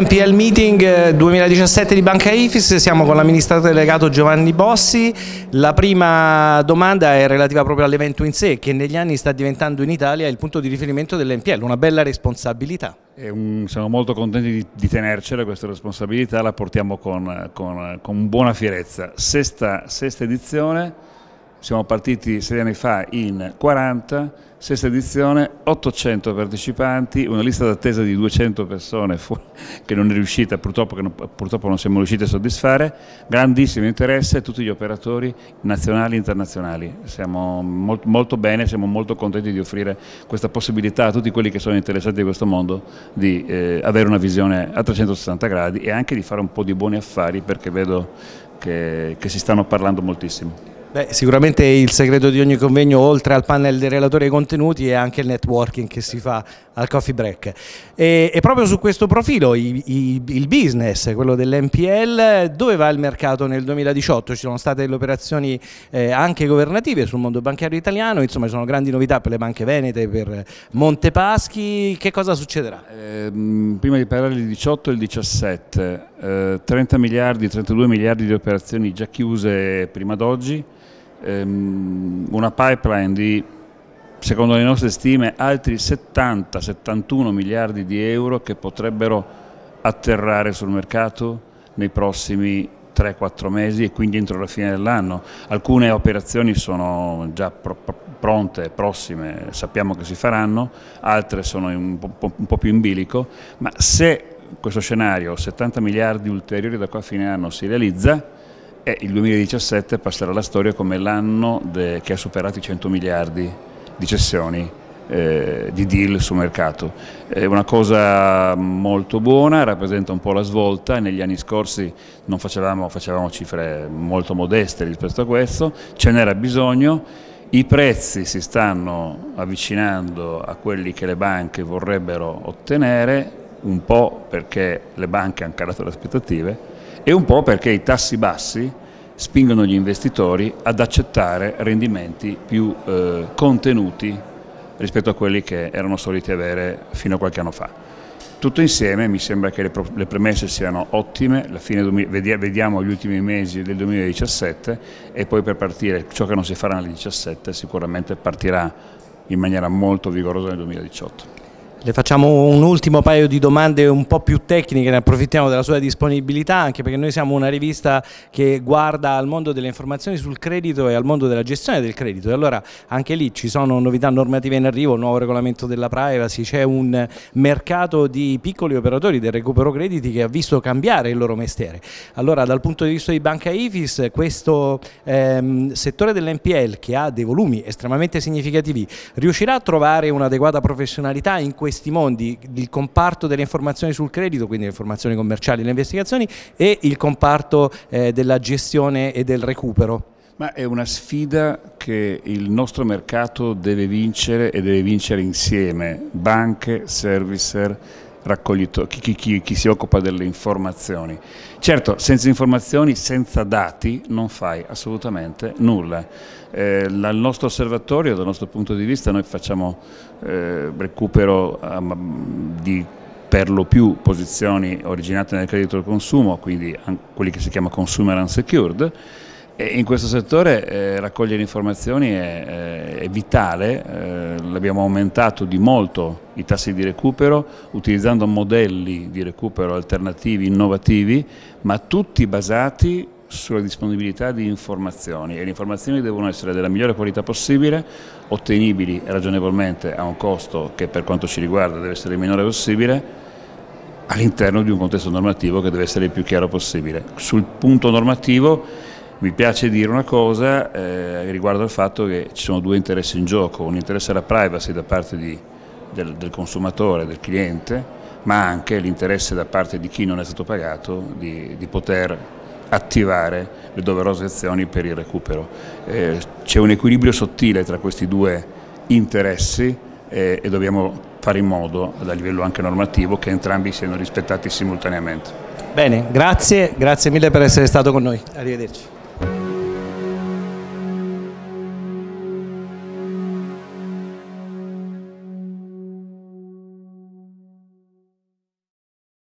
NPL Meeting 2017 eh, di Banca Ifis, siamo con l'amministratore delegato Giovanni Bossi. La prima domanda è relativa proprio all'evento in sé, che negli anni sta diventando in Italia il punto di riferimento dell'NPL, una bella responsabilità. Un, siamo molto contenti di, di, tenercela questa responsabilità, la portiamo con, con, con buona fierezza. Sesta, sesta edizione siamo partiti sei anni fa in 40, sesta edizione, 800 partecipanti, una lista d'attesa di 200 persone che non è riuscita, purtroppo, non, purtroppo non siamo riusciti a soddisfare, grandissimo interesse, a tutti gli operatori nazionali e internazionali, siamo molto, molto bene, siamo molto contenti di offrire questa possibilità a tutti quelli che sono interessati a questo mondo di eh, avere una visione a 360 gradi e anche di fare un po' di buoni affari perché vedo che, che si stanno parlando moltissimo. Beh, sicuramente il segreto di ogni convegno, oltre al panel dei relatori e ai contenuti, è anche il networking che si fa al coffee break. E, e proprio su questo profilo, i, i, il business, quello dell'NPL, dove va il mercato nel 2018? Ci sono state delle operazioni eh, anche governative sul mondo bancario italiano, insomma ci sono grandi novità per le banche venete, per Montepaschi, che cosa succederà? Eh, prima di parlare del 18 e del 17, 30 eh, miliardi, 32 miliardi di operazioni già chiuse prima d'oggi, ehm, una pipeline di, secondo le nostre stime, altri 70-71 miliardi di euro che potrebbero atterrare sul mercato nei prossimi 3-4 mesi e quindi entro la fine dell'anno. Alcune operazioni sono già pro pronte, prossime, sappiamo che si faranno, altre sono un po', un po più in bilico, ma se questo scenario 70 miliardi ulteriori da qua a fine anno si realizza e il 2017 passerà alla storia come l'anno che ha superato i 100 miliardi di cessioni eh, di deal sul mercato. È una cosa molto buona, rappresenta un po' la svolta, negli anni scorsi non facevamo, facevamo cifre molto modeste rispetto a questo, ce n'era bisogno, i prezzi si stanno avvicinando a quelli che le banche vorrebbero ottenere, un po' perché le banche hanno calato le aspettative e un po' perché i tassi bassi spingono gli investitori ad accettare rendimenti più eh, contenuti rispetto a quelli che erano soliti avere fino a qualche anno fa. Tutto insieme mi sembra che le, le premesse siano ottime, fine, vediamo gli ultimi mesi del 2017 e poi per partire ciò che non si farà nel 2017 sicuramente partirà in maniera molto vigorosa nel 2018. Le facciamo un ultimo paio di domande un po' più tecniche, ne approfittiamo della sua disponibilità, anche perché noi siamo una rivista che guarda al mondo delle informazioni sul credito e al mondo della gestione del credito. E allora anche lì ci sono novità normative in arrivo, un nuovo regolamento della privacy, c'è un mercato di piccoli operatori del recupero crediti che ha visto cambiare il loro mestiere. Allora dal punto di vista di Banca IFIS questo ehm, settore dell'NPL che ha dei volumi estremamente significativi riuscirà a trovare un'adeguata professionalità in questo questi mondi, il comparto delle informazioni sul credito, quindi le informazioni commerciali e le investigazioni, e il comparto eh, della gestione e del recupero? Ma è una sfida che il nostro mercato deve vincere e deve vincere insieme, banche, servicer, chi, chi, chi si occupa delle informazioni. Certo, senza informazioni, senza dati, non fai assolutamente nulla. Eh, dal nostro osservatorio, dal nostro punto di vista, noi facciamo eh, recupero um, di per lo più posizioni originate nel credito al consumo, quindi quelli che si chiama consumer unsecured, in questo settore eh, raccogliere informazioni è, eh, è vitale, eh, l'abbiamo aumentato di molto i tassi di recupero utilizzando modelli di recupero alternativi, innovativi, ma tutti basati sulla disponibilità di informazioni e le informazioni devono essere della migliore qualità possibile, ottenibili ragionevolmente a un costo che per quanto ci riguarda deve essere il minore possibile all'interno di un contesto normativo che deve essere il più chiaro possibile. Sul punto normativo mi piace dire una cosa eh, riguardo al fatto che ci sono due interessi in gioco, un interesse alla privacy da parte di, del, del, consumatore, del cliente, ma anche l'interesse da parte di chi non è stato pagato di, di poter attivare le doverose azioni per il recupero. Eh, c'è un equilibrio sottile tra questi due interessi eh, e dobbiamo fare in modo, a livello anche normativo, che entrambi siano rispettati simultaneamente. Bene, grazie, grazie mille per essere stato con noi. Arrivederci.